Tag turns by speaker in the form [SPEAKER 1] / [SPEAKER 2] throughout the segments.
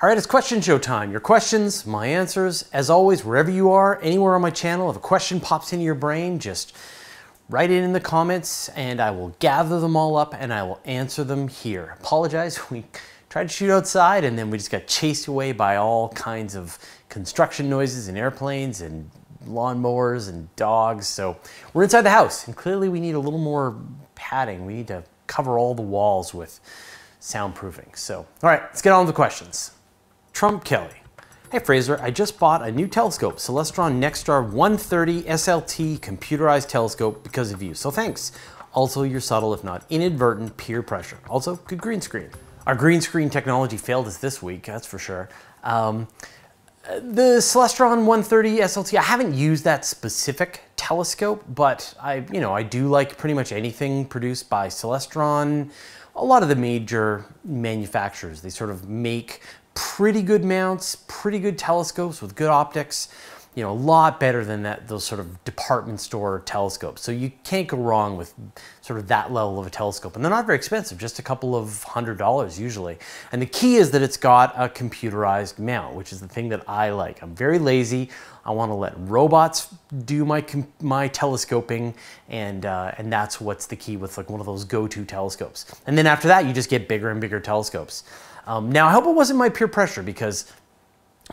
[SPEAKER 1] All right, it's question show time. Your questions, my answers. As always, wherever you are, anywhere on my channel, if a question pops into your brain, just write it in the comments and I will gather them all up and I will answer them here. Apologize, we tried to shoot outside and then we just got chased away by all kinds of construction noises and airplanes and lawnmowers and dogs. So we're inside the house and clearly we need a little more padding. We need to cover all the walls with soundproofing. So, all right, let's get on with the questions. Trump Kelly. Hey Fraser, I just bought a new telescope, Celestron Nexstar 130 SLT computerized telescope because of you, so thanks. Also your subtle if not inadvertent peer pressure. Also, good green screen. Our green screen technology failed us this week, that's for sure. Um, the Celestron 130 SLT, I haven't used that specific telescope, but I, you know, I do like pretty much anything produced by Celestron. A lot of the major manufacturers, they sort of make pretty good mounts, pretty good telescopes with good optics, you know, a lot better than that, those sort of department store telescopes. So you can't go wrong with sort of that level of a telescope. And they're not very expensive, just a couple of hundred dollars usually. And the key is that it's got a computerized mount, which is the thing that I like. I'm very lazy. I want to let robots do my my telescoping, and uh, and that's what's the key with like one of those go-to telescopes. And then after that, you just get bigger and bigger telescopes. Um, now, I hope it wasn't my peer pressure because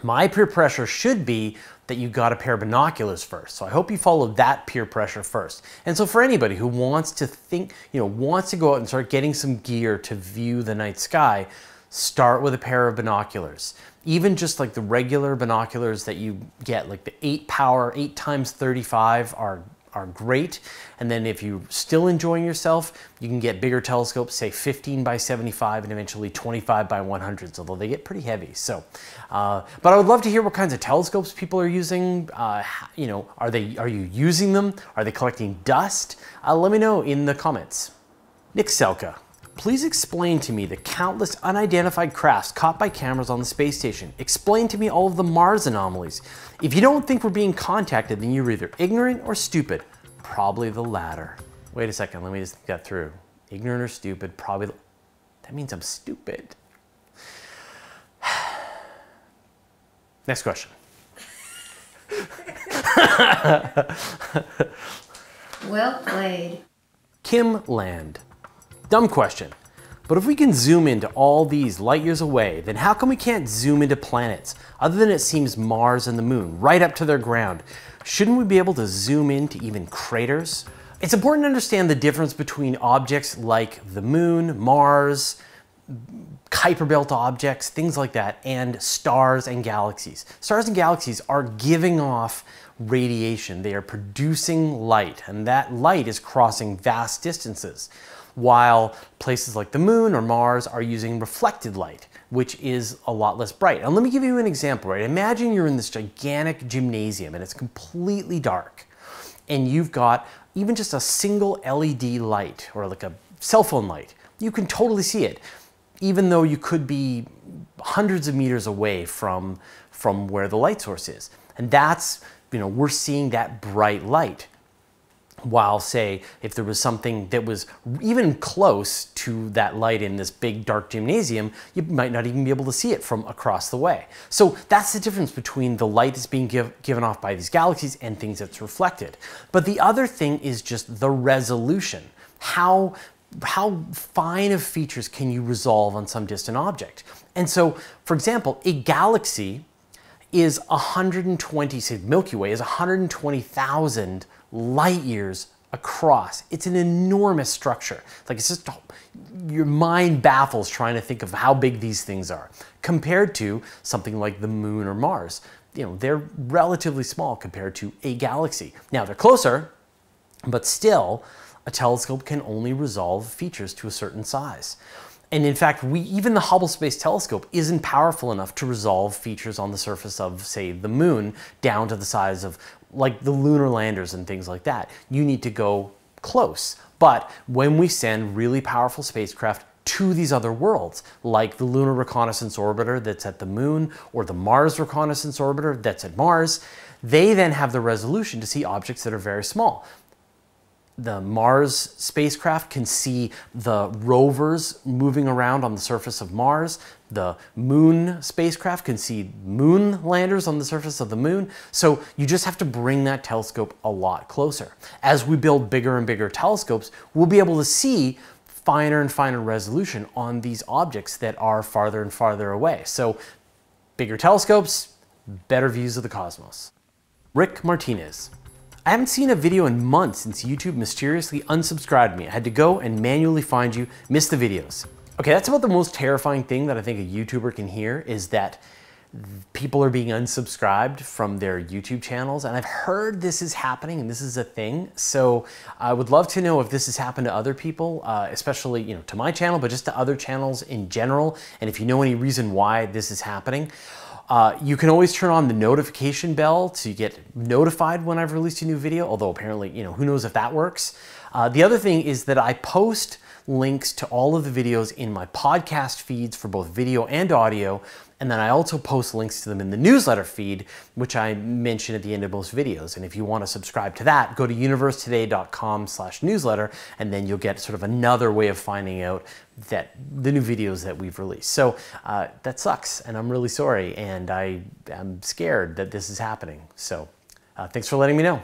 [SPEAKER 1] my peer pressure should be that you got a pair of binoculars first. So I hope you followed that peer pressure first. And so for anybody who wants to think, you know, wants to go out and start getting some gear to view the night sky, start with a pair of binoculars. Even just like the regular binoculars that you get, like the eight power, eight times 35 are are great. And then if you're still enjoying yourself, you can get bigger telescopes, say 15 by 75 and eventually 25 by 100s, although they get pretty heavy. So, uh, but I would love to hear what kinds of telescopes people are using. Uh, you know, are they are you using them? Are they collecting dust? Uh, let me know in the comments. Nick Selka. Please explain to me the countless unidentified crafts caught by cameras on the space station. Explain to me all of the Mars anomalies. If you don't think we're being contacted, then you're either ignorant or stupid. Probably the latter. Wait a second, let me just get through. Ignorant or stupid, probably. That means I'm stupid. Next question. well played. Kim Land. Dumb question. But if we can zoom into all these light years away, then how come we can't zoom into planets? Other than it seems Mars and the Moon, right up to their ground. Shouldn't we be able to zoom into even craters? It's important to understand the difference between objects like the Moon, Mars, Kuiper Belt objects, things like that, and stars and galaxies. Stars and galaxies are giving off radiation. They are producing light, and that light is crossing vast distances while places like the moon or Mars are using reflected light, which is a lot less bright. And let me give you an example, right? Imagine you're in this gigantic gymnasium and it's completely dark and you've got even just a single LED light or like a cell phone light, you can totally see it, even though you could be hundreds of meters away from, from where the light source is. And that's, you know, we're seeing that bright light while say if there was something that was even close to that light in this big dark gymnasium you might not even be able to see it from across the way so that's the difference between the light that's being give, given off by these galaxies and things that's reflected but the other thing is just the resolution how how fine of features can you resolve on some distant object and so for example a galaxy is 120 say milky way is 120000 light years across. It's an enormous structure. Like it's just, your mind baffles trying to think of how big these things are compared to something like the moon or Mars. You know, they're relatively small compared to a galaxy. Now they're closer, but still a telescope can only resolve features to a certain size. And in fact, we, even the Hubble Space Telescope isn't powerful enough to resolve features on the surface of, say, the moon down to the size of like the lunar landers and things like that. You need to go close. But when we send really powerful spacecraft to these other worlds, like the Lunar Reconnaissance Orbiter that's at the Moon or the Mars Reconnaissance Orbiter that's at Mars, they then have the resolution to see objects that are very small the Mars spacecraft can see the rovers moving around on the surface of Mars. The moon spacecraft can see moon landers on the surface of the moon. So you just have to bring that telescope a lot closer. As we build bigger and bigger telescopes, we'll be able to see finer and finer resolution on these objects that are farther and farther away. So bigger telescopes, better views of the cosmos. Rick Martinez. I haven't seen a video in months since YouTube mysteriously unsubscribed me. I had to go and manually find you, miss the videos. Okay, that's about the most terrifying thing that I think a YouTuber can hear is that people are being unsubscribed from their YouTube channels. And I've heard this is happening and this is a thing. So I would love to know if this has happened to other people, uh, especially you know to my channel, but just to other channels in general. And if you know any reason why this is happening. Uh, you can always turn on the notification bell to get notified when I've released a new video, although apparently, you know, who knows if that works. Uh, the other thing is that I post links to all of the videos in my podcast feeds for both video and audio and then I also post links to them in the newsletter feed, which I mention at the end of most videos. And if you want to subscribe to that, go to universetoday.com slash newsletter, and then you'll get sort of another way of finding out that the new videos that we've released. So uh, that sucks, and I'm really sorry, and I am scared that this is happening. So uh, thanks for letting me know.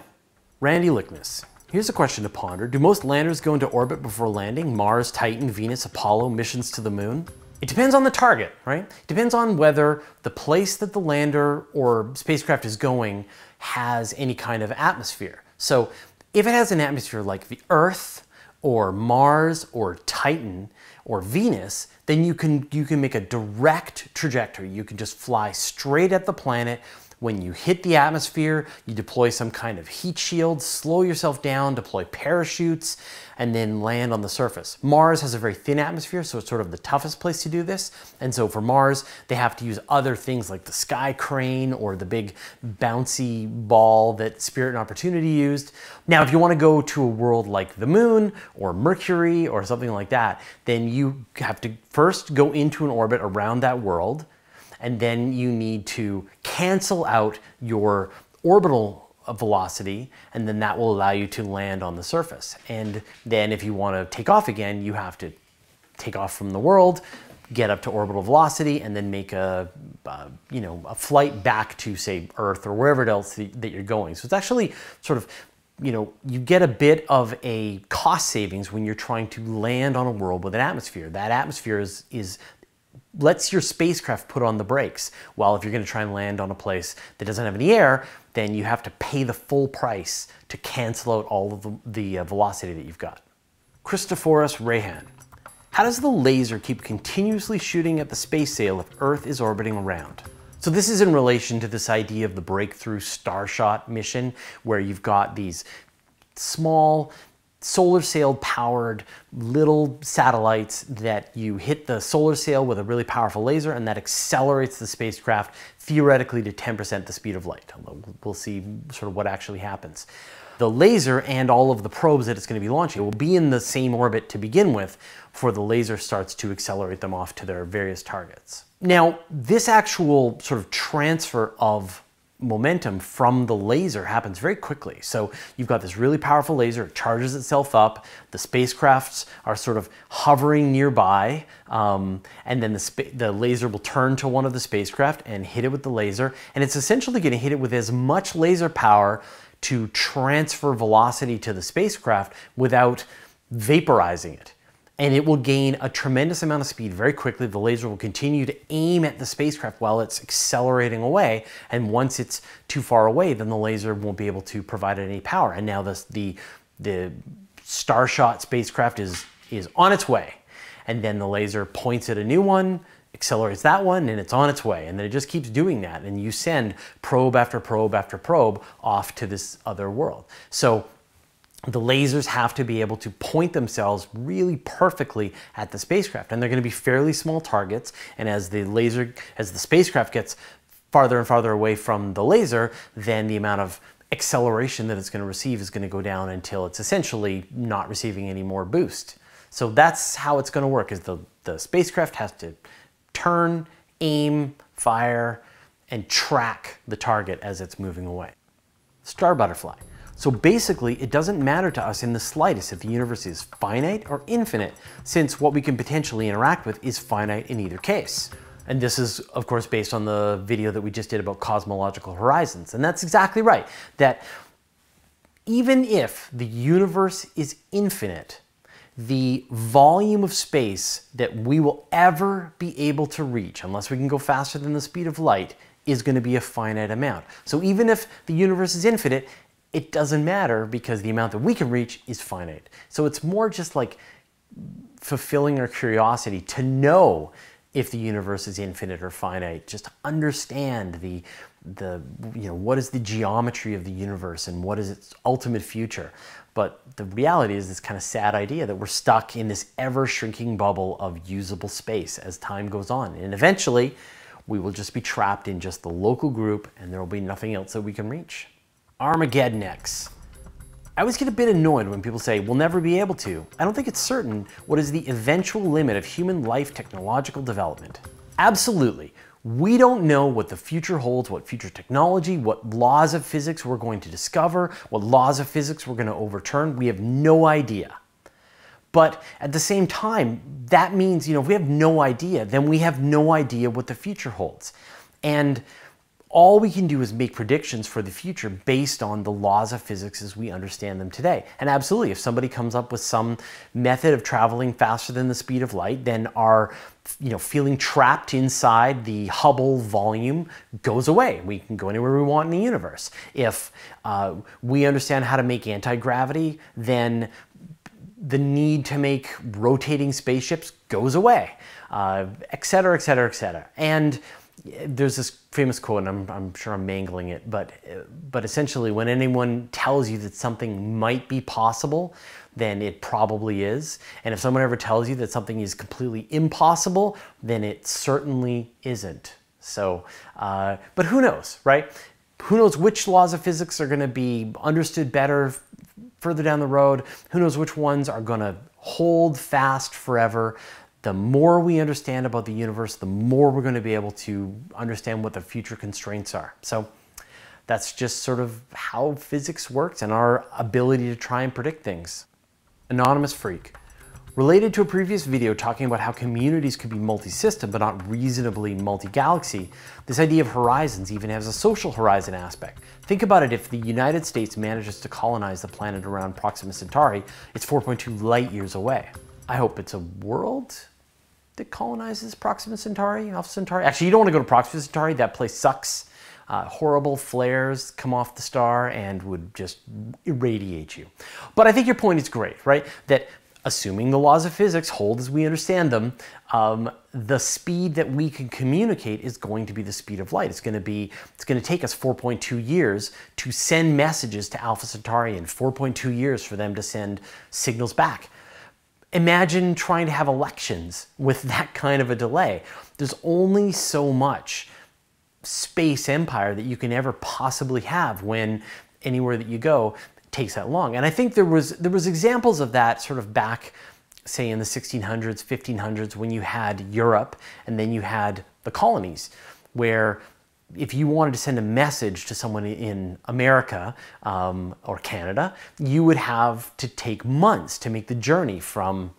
[SPEAKER 1] Randy Lickness. Here's a question to ponder. Do most landers go into orbit before landing? Mars, Titan, Venus, Apollo, missions to the moon? It depends on the target, right? It depends on whether the place that the lander or spacecraft is going has any kind of atmosphere. So if it has an atmosphere like the Earth or Mars or Titan or Venus, then you can, you can make a direct trajectory. You can just fly straight at the planet when you hit the atmosphere, you deploy some kind of heat shield, slow yourself down, deploy parachutes, and then land on the surface. Mars has a very thin atmosphere, so it's sort of the toughest place to do this. And so for Mars, they have to use other things like the sky crane or the big bouncy ball that Spirit and Opportunity used. Now, if you want to go to a world like the moon or Mercury or something like that, then you have to first go into an orbit around that world and then you need to cancel out your orbital velocity, and then that will allow you to land on the surface. And then if you want to take off again, you have to take off from the world, get up to orbital velocity, and then make a, you know, a flight back to, say, Earth or wherever else that you're going. So it's actually sort of you know, you get a bit of a cost savings when you're trying to land on a world with an atmosphere. That atmosphere is, is lets your spacecraft put on the brakes. While if you're going to try and land on a place that doesn't have any air, then you have to pay the full price to cancel out all of the, the uh, velocity that you've got. Christophorus Rahan. How does the laser keep continuously shooting at the space sail if Earth is orbiting around? So this is in relation to this idea of the breakthrough Starshot mission, where you've got these small solar sail powered little satellites that you hit the solar sail with a really powerful laser and that accelerates the spacecraft theoretically to 10% the speed of light. We'll see sort of what actually happens. The laser and all of the probes that it's going to be launching will be in the same orbit to begin with before the laser starts to accelerate them off to their various targets. Now, this actual sort of transfer of momentum from the laser happens very quickly. So you've got this really powerful laser, it charges itself up, the spacecrafts are sort of hovering nearby, um, and then the, the laser will turn to one of the spacecraft and hit it with the laser, and it's essentially going to hit it with as much laser power to transfer velocity to the spacecraft without vaporizing it and it will gain a tremendous amount of speed very quickly. The laser will continue to aim at the spacecraft while it's accelerating away. And once it's too far away, then the laser won't be able to provide any power. And now this, the, the Starshot spacecraft is, is on its way. And then the laser points at a new one, accelerates that one, and it's on its way. And then it just keeps doing that. And you send probe after probe after probe off to this other world. So the lasers have to be able to point themselves really perfectly at the spacecraft and they're going to be fairly small targets and as the laser as the spacecraft gets farther and farther away from the laser then the amount of acceleration that it's going to receive is going to go down until it's essentially not receiving any more boost so that's how it's going to work is the the spacecraft has to turn aim fire and track the target as it's moving away star butterfly so basically, it doesn't matter to us in the slightest if the universe is finite or infinite, since what we can potentially interact with is finite in either case. And this is, of course, based on the video that we just did about cosmological horizons. And that's exactly right, that even if the universe is infinite, the volume of space that we will ever be able to reach, unless we can go faster than the speed of light, is going to be a finite amount. So even if the universe is infinite, it doesn't matter because the amount that we can reach is finite. So it's more just like fulfilling our curiosity to know if the universe is infinite or finite, just to understand the, the, you know, what is the geometry of the universe and what is its ultimate future. But the reality is this kind of sad idea that we're stuck in this ever shrinking bubble of usable space as time goes on. And eventually, we will just be trapped in just the local group and there will be nothing else that we can reach. Armageddon X. I always get a bit annoyed when people say, we'll never be able to. I don't think it's certain what is the eventual limit of human life technological development. Absolutely. We don't know what the future holds, what future technology, what laws of physics we're going to discover, what laws of physics we're going to overturn. We have no idea. But at the same time, that means, you know, if we have no idea, then we have no idea what the future holds. And all we can do is make predictions for the future based on the laws of physics as we understand them today. And absolutely, if somebody comes up with some method of traveling faster than the speed of light, then our you know, feeling trapped inside the Hubble volume goes away. We can go anywhere we want in the universe. If uh, we understand how to make anti-gravity, then the need to make rotating spaceships goes away, uh, et cetera, et cetera, et cetera. And there's this famous quote, and I'm, I'm, sure I'm mangling it, but but essentially, when anyone tells you that something might be possible, then it probably is. And if someone ever tells you that something is completely impossible, then it certainly isn't. So, uh, but who knows, right? Who knows which laws of physics are going to be understood better further down the road? Who knows which ones are going to hold fast forever? the more we understand about the universe, the more we're going to be able to understand what the future constraints are. So that's just sort of how physics works and our ability to try and predict things. Anonymous Freak. Related to a previous video talking about how communities could be multi-system but not reasonably multi-galaxy, this idea of horizons even has a social horizon aspect. Think about it if the United States manages to colonize the planet around Proxima Centauri, it's 4.2 light years away. I hope it's a world that colonizes Proxima Centauri, Alpha Centauri. Actually, you don't want to go to Proxima Centauri. That place sucks. Uh, horrible flares come off the star and would just irradiate you. But I think your point is great, right? That assuming the laws of physics hold as we understand them, um, the speed that we can communicate is going to be the speed of light. It's going to be, it's going to take us 4.2 years to send messages to Alpha Centauri and 4.2 years for them to send signals back. Imagine trying to have elections with that kind of a delay. There's only so much space empire that you can ever possibly have when anywhere that you go takes that long. And I think there was there was examples of that sort of back say in the 1600s, 1500s when you had Europe and then you had the colonies where if you wanted to send a message to someone in America um, or Canada, you would have to take months to make the journey from,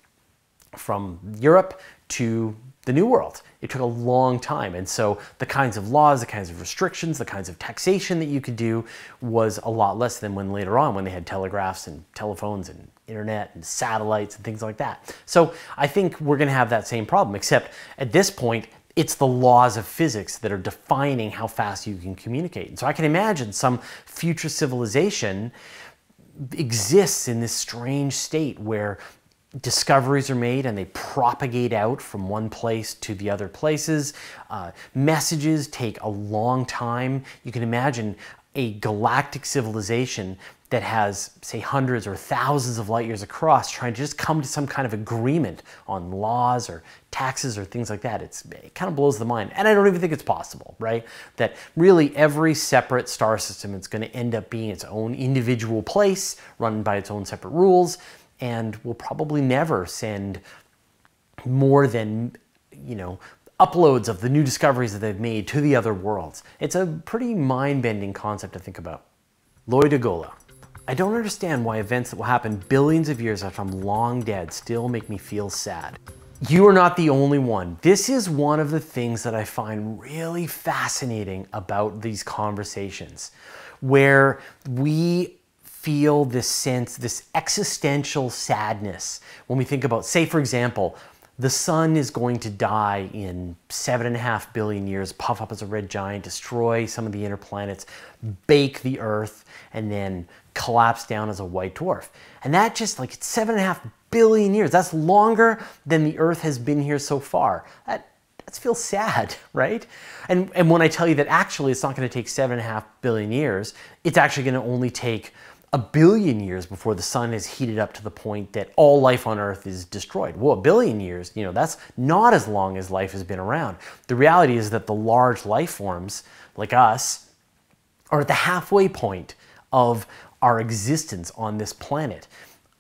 [SPEAKER 1] from Europe to the New World. It took a long time. And so the kinds of laws, the kinds of restrictions, the kinds of taxation that you could do was a lot less than when later on when they had telegraphs and telephones and internet and satellites and things like that. So I think we're going to have that same problem, except at this point, it's the laws of physics that are defining how fast you can communicate. And so I can imagine some future civilization exists in this strange state where discoveries are made and they propagate out from one place to the other places. Uh, messages take a long time. You can imagine a galactic civilization that has, say, hundreds or thousands of light years across trying to just come to some kind of agreement on laws or taxes or things like that. It's, it kind of blows the mind. And I don't even think it's possible, right? That really every separate star system is going to end up being its own individual place, run by its own separate rules, and will probably never send more than, you know, uploads of the new discoveries that they've made to the other worlds. It's a pretty mind-bending concept to think about. Lloyd Agola. I don't understand why events that will happen billions of years after I'm long dead still make me feel sad. You are not the only one. This is one of the things that I find really fascinating about these conversations, where we feel this sense, this existential sadness when we think about, say, for example, the sun is going to die in seven and a half billion years, puff up as a red giant, destroy some of the inner planets, bake the Earth, and then collapse down as a white dwarf. And that just like it's seven and a half billion years. That's longer than the Earth has been here so far. That that feels sad, right? And and when I tell you that actually it's not going to take seven and a half billion years, it's actually going to only take a billion years before the sun is heated up to the point that all life on Earth is destroyed. Well, a billion years, you know, that's not as long as life has been around. The reality is that the large life forms, like us, are at the halfway point of our existence on this planet.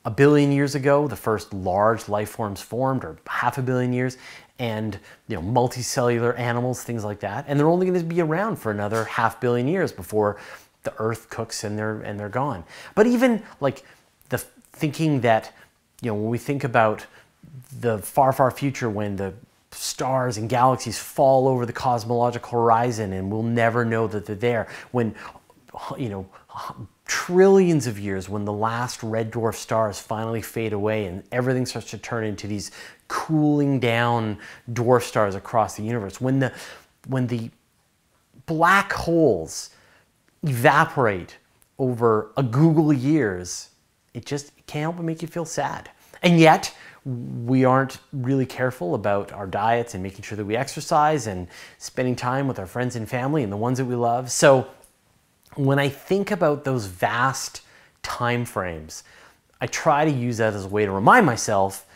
[SPEAKER 1] A billion years ago, the first large life forms formed, or half a billion years, and you know multicellular animals, things like that. And they're only going to be around for another half billion years before the earth cooks and they're and they're gone. But even like the thinking that you know when we think about the far far future when the stars and galaxies fall over the cosmological horizon and we'll never know that they're there when you know trillions of years when the last red dwarf stars finally fade away and everything starts to turn into these cooling down dwarf stars across the universe when the when the black holes evaporate over a Google years, it just can't help but make you feel sad. And yet, we aren't really careful about our diets and making sure that we exercise and spending time with our friends and family and the ones that we love. So, when I think about those vast time frames, I try to use that as a way to remind myself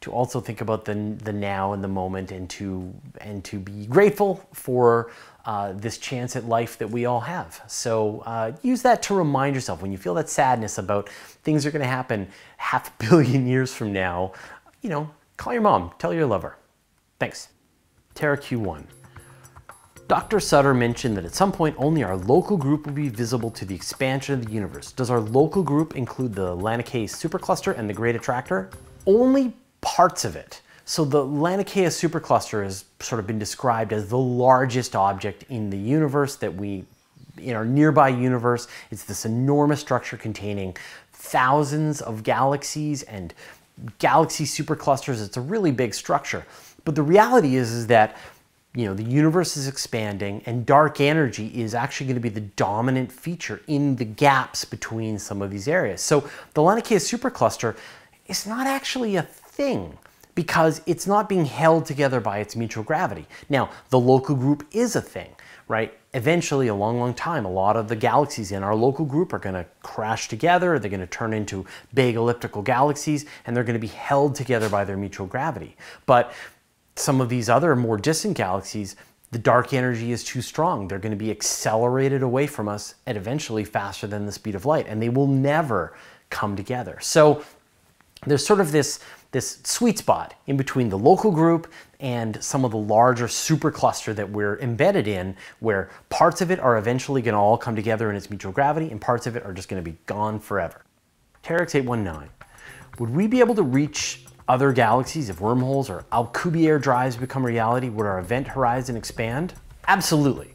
[SPEAKER 1] to also think about the, the now and the moment and to and to be grateful for uh, this chance at life that we all have. So uh, use that to remind yourself when you feel that sadness about things are going to happen half a billion years from now, you know, call your mom, tell your lover. Thanks. Terra Q1. Dr. Sutter mentioned that at some point only our local group will be visible to the expansion of the universe. Does our local group include the Lanicae supercluster and the Great Attractor? Only parts of it. So the Laniakea supercluster has sort of been described as the largest object in the universe that we, in our nearby universe, it's this enormous structure containing thousands of galaxies and galaxy superclusters. It's a really big structure. But the reality is, is that you know, the universe is expanding and dark energy is actually going to be the dominant feature in the gaps between some of these areas. So the Laniakea supercluster is not actually a thing because it's not being held together by its mutual gravity. Now, the local group is a thing, right? Eventually, a long, long time, a lot of the galaxies in our local group are going to crash together, they're going to turn into big elliptical galaxies, and they're going to be held together by their mutual gravity. But some of these other more distant galaxies, the dark energy is too strong. They're going to be accelerated away from us at eventually faster than the speed of light, and they will never come together. So there's sort of this this sweet spot in between the local group and some of the larger supercluster that we're embedded in, where parts of it are eventually going to all come together in its mutual gravity and parts of it are just going to be gone forever. Terex 819. Would we be able to reach other galaxies if wormholes or Alcubierre drives become reality? Would our event horizon expand? Absolutely.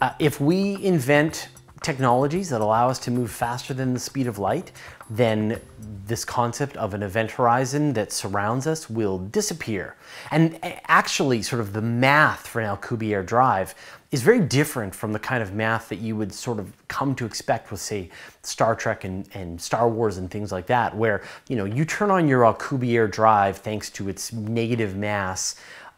[SPEAKER 1] Uh, if we invent technologies that allow us to move faster than the speed of light, then this concept of an event horizon that surrounds us will disappear. And actually, sort of the math for an Alcubierre Drive is very different from the kind of math that you would sort of come to expect with, say, Star Trek and, and Star Wars and things like that, where, you know, you turn on your Alcubierre uh, Drive thanks to its negative mass,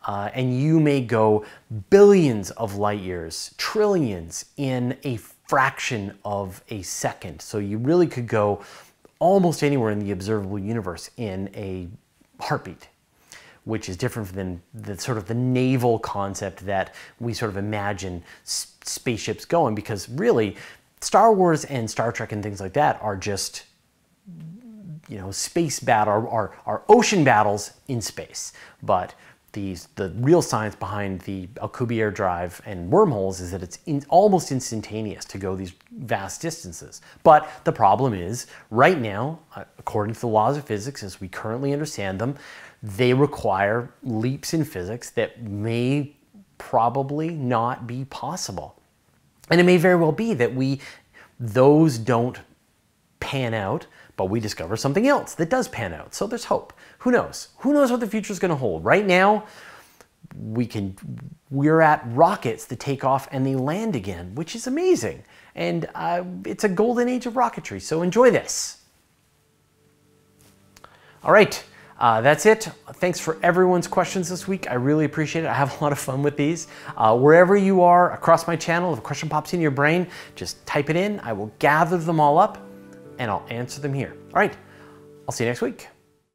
[SPEAKER 1] uh, and you may go billions of light years, trillions, in a fraction of a second. So you really could go almost anywhere in the observable universe in a heartbeat, which is different than the sort of the naval concept that we sort of imagine spaceships going because really Star Wars and Star Trek and things like that are just you know space battle are, are ocean battles in space but the, the real science behind the Alcubierre drive and wormholes is that it's in, almost instantaneous to go these vast distances. But the problem is, right now, uh, according to the laws of physics as we currently understand them, they require leaps in physics that may probably not be possible. And it may very well be that we those don't pan out but we discover something else that does pan out, so there's hope. Who knows? Who knows what the future is going to hold? Right now, we can we're at rockets that take off and they land again, which is amazing. And uh, it's a golden age of rocketry, so enjoy this. All right. Uh, that's it. Thanks for everyone's questions this week. I really appreciate it. I have a lot of fun with these. Uh, wherever you are across my channel, if a question pops in your brain, just type it in. I will gather them all up and I'll answer them here. All right, I'll see you next week.